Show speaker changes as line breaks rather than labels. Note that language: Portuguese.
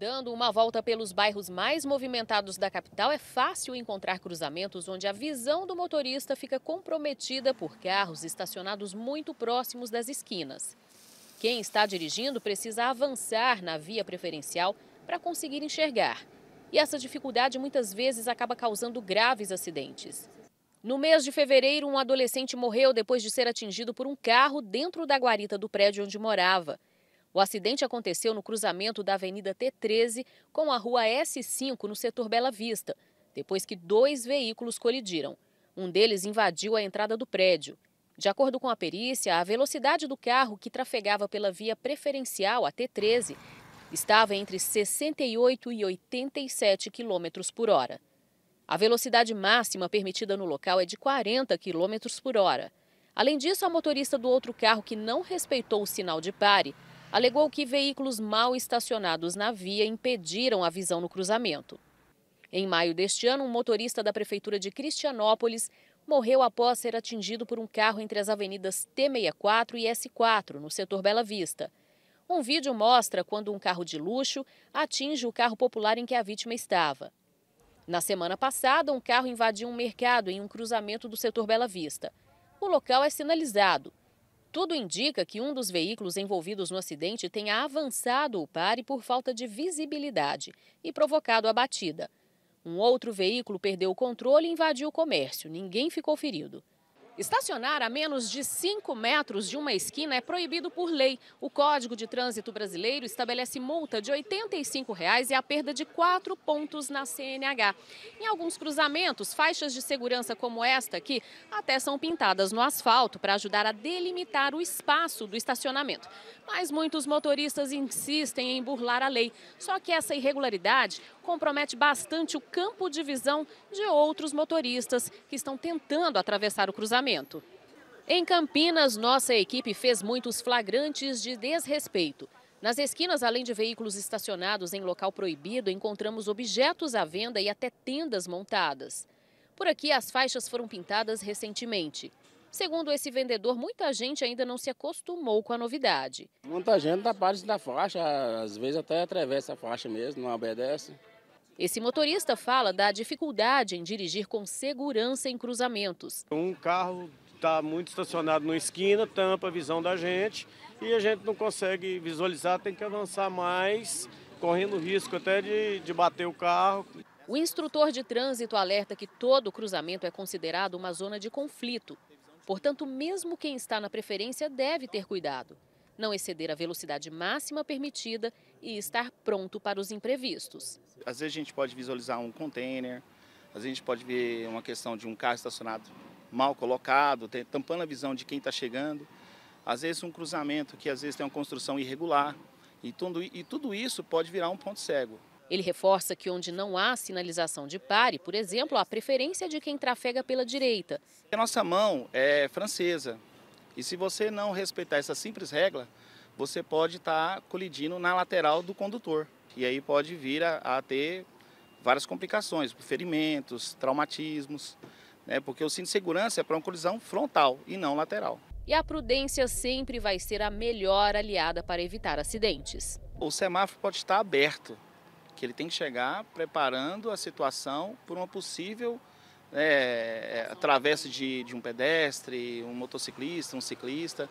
Dando uma volta pelos bairros mais movimentados da capital, é fácil encontrar cruzamentos onde a visão do motorista fica comprometida por carros estacionados muito próximos das esquinas. Quem está dirigindo precisa avançar na via preferencial para conseguir enxergar. E essa dificuldade muitas vezes acaba causando graves acidentes. No mês de fevereiro, um adolescente morreu depois de ser atingido por um carro dentro da guarita do prédio onde morava. O acidente aconteceu no cruzamento da Avenida T13 com a Rua S5, no setor Bela Vista, depois que dois veículos colidiram. Um deles invadiu a entrada do prédio. De acordo com a perícia, a velocidade do carro que trafegava pela via preferencial, a T13, estava entre 68 e 87 km por hora. A velocidade máxima permitida no local é de 40 km por hora. Além disso, a motorista do outro carro que não respeitou o sinal de pare alegou que veículos mal estacionados na via impediram a visão no cruzamento. Em maio deste ano, um motorista da prefeitura de Cristianópolis morreu após ser atingido por um carro entre as avenidas T64 e S4, no setor Bela Vista. Um vídeo mostra quando um carro de luxo atinge o carro popular em que a vítima estava. Na semana passada, um carro invadiu um mercado em um cruzamento do setor Bela Vista. O local é sinalizado. Tudo indica que um dos veículos envolvidos no acidente tenha avançado o pare por falta de visibilidade e provocado a batida. Um outro veículo perdeu o controle e invadiu o comércio. Ninguém ficou ferido. Estacionar a menos de 5 metros de uma esquina é proibido por lei. O Código de Trânsito Brasileiro estabelece multa de R$ 85 reais e a perda de 4 pontos na CNH. Em alguns cruzamentos, faixas de segurança como esta aqui até são pintadas no asfalto para ajudar a delimitar o espaço do estacionamento. Mas muitos motoristas insistem em burlar a lei. Só que essa irregularidade compromete bastante o campo de visão de outros motoristas que estão tentando atravessar o cruzamento. Em Campinas, nossa equipe fez muitos flagrantes de desrespeito. Nas esquinas, além de veículos estacionados em local proibido, encontramos objetos à venda e até tendas montadas. Por aqui, as faixas foram pintadas recentemente. Segundo esse vendedor, muita gente ainda não se acostumou com a novidade. Muita gente da parte da faixa, às vezes até atravessa a faixa mesmo, não obedece. Esse motorista fala da dificuldade em dirigir com segurança em cruzamentos.
Um carro está muito estacionado numa esquina, tampa a visão da gente e a gente não consegue visualizar, tem que avançar mais, correndo risco até de, de bater o carro.
O instrutor de trânsito alerta que todo cruzamento é considerado uma zona de conflito. Portanto, mesmo quem está na preferência deve ter cuidado não exceder a velocidade máxima permitida e estar pronto para os imprevistos.
Às vezes a gente pode visualizar um container, às vezes a gente pode ver uma questão de um carro estacionado mal colocado, tampando a visão de quem está chegando. Às vezes um cruzamento que às vezes tem uma construção irregular. E tudo, e tudo
isso pode virar um ponto cego. Ele reforça que onde não há sinalização de pare, por exemplo, a preferência de quem trafega pela direita.
A nossa mão é francesa, e se você não respeitar essa simples regra, você pode estar tá colidindo na lateral do condutor. E aí pode vir a, a ter várias complicações, ferimentos, traumatismos, né? porque o cinto de segurança é para uma colisão frontal e não lateral.
E a prudência sempre vai ser a melhor aliada para evitar acidentes.
O semáforo pode estar aberto, que ele tem que chegar preparando a situação por uma possível né, é, através de, de um pedestre, um motociclista, um ciclista.